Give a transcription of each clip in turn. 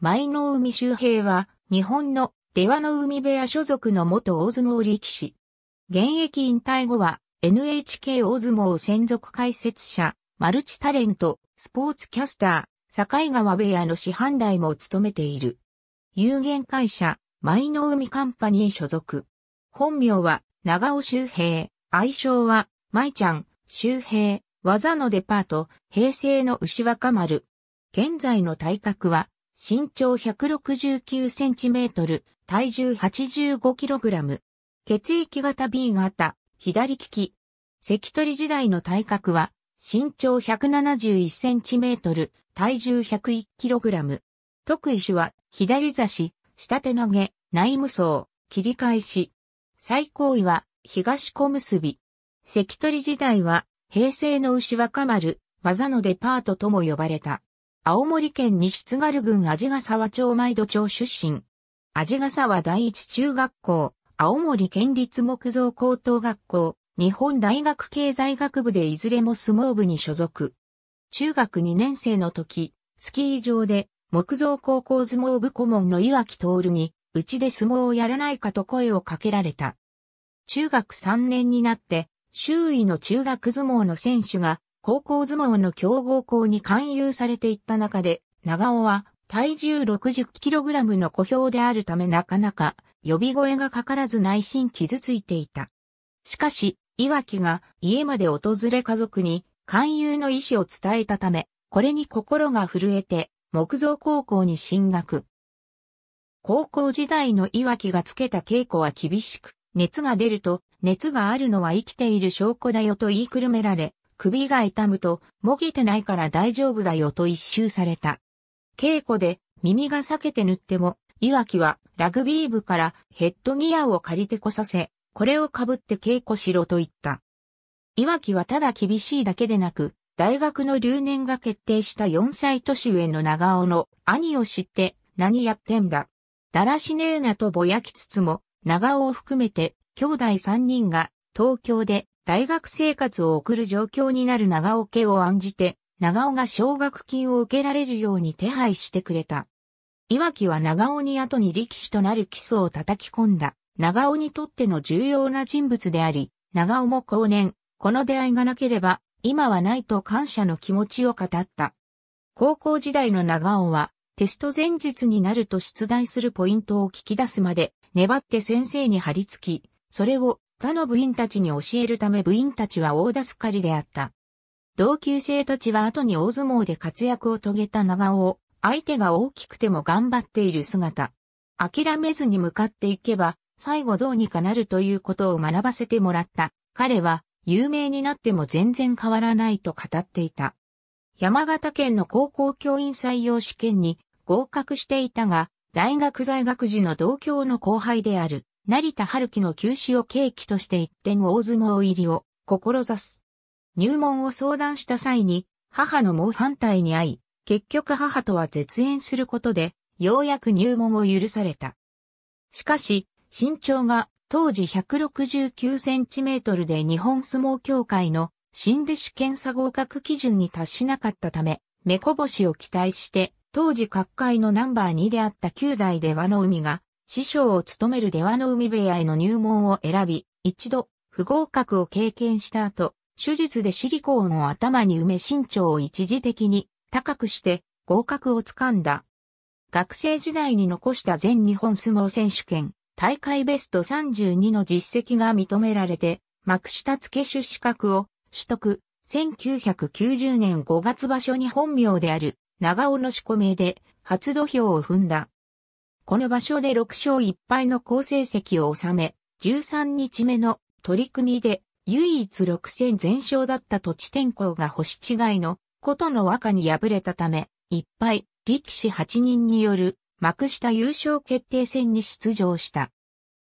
舞の海周平は、日本の出羽の海部屋所属の元大相撲力士。現役引退後は、NHK 大相撲専属解説者、マルチタレント、スポーツキャスター、境川部屋の師範代も務めている。有限会社、舞の海カンパニー所属。本名は、長尾周平、愛称は、舞ちゃん、周平、技のデパート、平成の牛若丸。現在の体格は、身長 169cm、体重 85kg。血液型 B 型、左利き。関取時代の体格は、身長 171cm、体重 101kg。特異種は、左差し、下手投げ、内無双、切り返し。最高位は、東小結び。関取時代は、平成の牛若丸、技のデパートとも呼ばれた。青森県西津軽郡味ヶ沢町毎度町出身。味ヶ沢第一中学校、青森県立木造高等学校、日本大学経済学部でいずれも相撲部に所属。中学2年生の時、スキー場で木造高校相撲部顧問の岩木徹に、うちで相撲をやらないかと声をかけられた。中学3年になって、周囲の中学相撲の選手が高校相撲の強豪校に勧誘されていった中で、長尾は体重 60kg の小兵であるためなかなか呼び声がかからず内心傷ついていた。しかし、岩木が家まで訪れ家族に勧誘の意思を伝えたため、これに心が震えて木造高校に進学。高校時代の岩木がつけた稽古は厳しく、熱が出ると、熱があるのは生きている証拠だよと言いくるめられ、首が痛むと、もぎてないから大丈夫だよと一周された。稽古で耳が裂けて塗っても、いわきはラグビー部からヘッドギアを借りてこさせ、これをかぶって稽古しろと言った。いわきはただ厳しいだけでなく、大学の留年が決定した4歳年上の長尾の兄を知って何やってんだ。だらしねえなとぼやきつつも、長尾を含めて兄弟3人が東京で大学生活を送る状況になる長尾家を案じて、長尾が奨学金を受けられるように手配してくれた。岩木は長尾に後に力士となる基礎を叩き込んだ、長尾にとっての重要な人物であり、長尾も後年、この出会いがなければ、今はないと感謝の気持ちを語った。高校時代の長尾は、テスト前日になると出題するポイントを聞き出すまで、粘って先生に張り付き、それを他の部員たちに教えるため部員たちは大助かりであった。同級生たちは後に大相撲で活躍を遂げた長尾を、相手が大きくても頑張っている姿。諦めずに向かっていけば、最後どうにかなるということを学ばせてもらった。彼は、有名になっても全然変わらないと語っていた。山形県の高校教員採用試験に合格していたが、大学在学時の同郷の後輩である成田春樹の休止を契機として一点大相撲入りを志す。入門を相談した際に、母の猛反対に遭い、結局母とは絶縁することで、ようやく入門を許された。しかし、身長が当時169センチメートルで日本相撲協会の新弟子検査合格基準に達しなかったため、目こぼしを期待して、当時各界のナンバー2であった9代で和の海が、師匠を務める出羽の海部屋への入門を選び、一度、不合格を経験した後、手術でシリコーンを頭に埋め身長を一時的に高くして合格をつかんだ。学生時代に残した全日本相撲選手権、大会ベスト32の実績が認められて、幕下付手資格を取得。1990年5月場所に本名である長尾の四込名で初土俵を踏んだ。この場所で6勝1敗の好成績を収め、13日目の取り組みで唯一6戦全勝だった土地天候が星違いのことの和歌に敗れたため、1敗、力士8人による幕下優勝決定戦に出場した。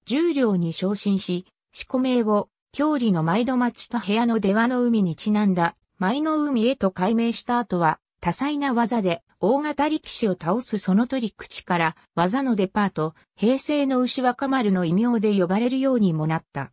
重量に昇進し、四股名を、郷里の毎度町と部屋の出羽の海にちなんだ、舞の海へと改名した後は、多彩な技で大型力士を倒すその取り口から技のデパート、平成の牛若丸の異名で呼ばれるようにもなった。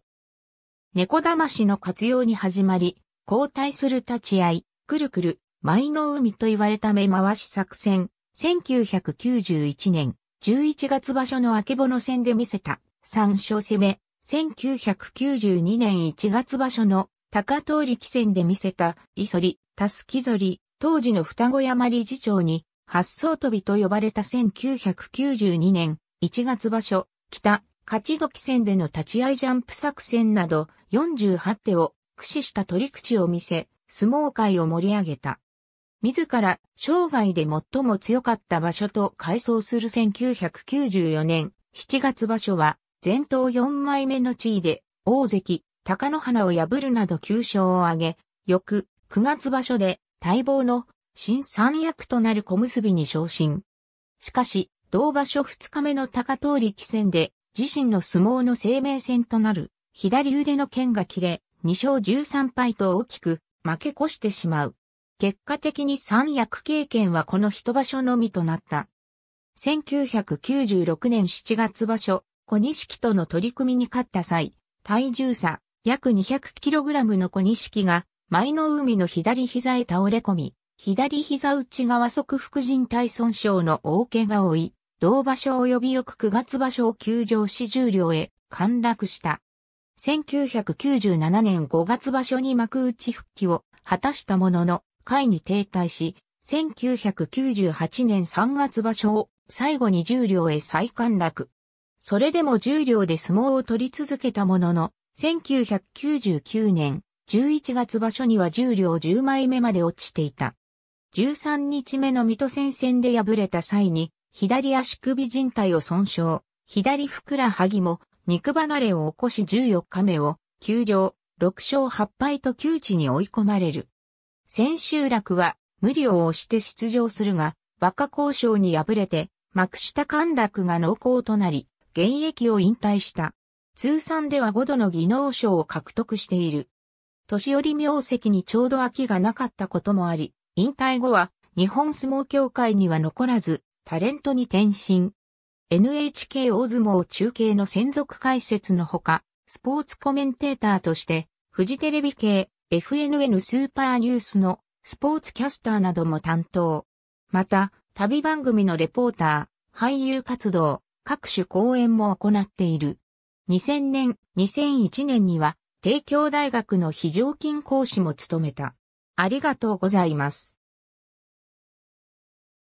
猫しの活用に始まり、交代する立ち合い、くるくる、舞の海と言われた目回し作戦、1991年11月場所の明けぼの戦で見せた三勝攻め、1992年1月場所の高通力戦で見せた、いそり、たすきゾり、当時の双子山理事長に、発想飛びと呼ばれた1992年1月場所、北、勝どき戦での立ち合いジャンプ作戦など48手を駆使した取り口を見せ、相撲界を盛り上げた。自ら生涯で最も強かった場所と改装する1994年7月場所は前頭4枚目の地位で大関、高野花を破るなど9勝を挙げ、翌9月場所で待望の新三役となる小結に昇進。しかし、同場所二日目の高通り力戦で、自身の相撲の生命線となる、左腕の剣が切れ、2勝13敗と大きく、負け越してしまう。結果的に三役経験はこの一場所のみとなった。1996年7月場所、小錦との取り組みに勝った際、体重差約 200kg の小錦が前の海の左膝へ倒れ込み、左膝内側側副人体損傷の大怪我を負い、同場所及び翌9月場所を休場し重量へ陥落した。1997年5月場所に幕内復帰を果たしたものの、会に停滞し、1998年3月場所を最後に重量へ再陥落。それでも重量で相撲を取り続けたものの、1999年11月場所には十両10枚目まで落ちていた。13日目の水戸戦線で敗れた際に、左足首靭帯を損傷、左ふくらはぎも肉離れを起こし14日目を、休場、6勝8敗と窮地に追い込まれる。千秋楽は、無理を押して出場するが、馬鹿交渉に敗れて、幕下陥落が濃厚となり、現役を引退した。通算では5度の技能賞を獲得している。年寄り名跡にちょうど秋がなかったこともあり、引退後は日本相撲協会には残らず、タレントに転身。NHK 大相撲中継の専属解説のほか、スポーツコメンテーターとして、フジテレビ系、FNN スーパーニュースのスポーツキャスターなども担当。また、旅番組のレポーター、俳優活動、各種講演も行っている。2000年、2001年には、帝京大学の非常勤講師も務めた。ありがとうございます。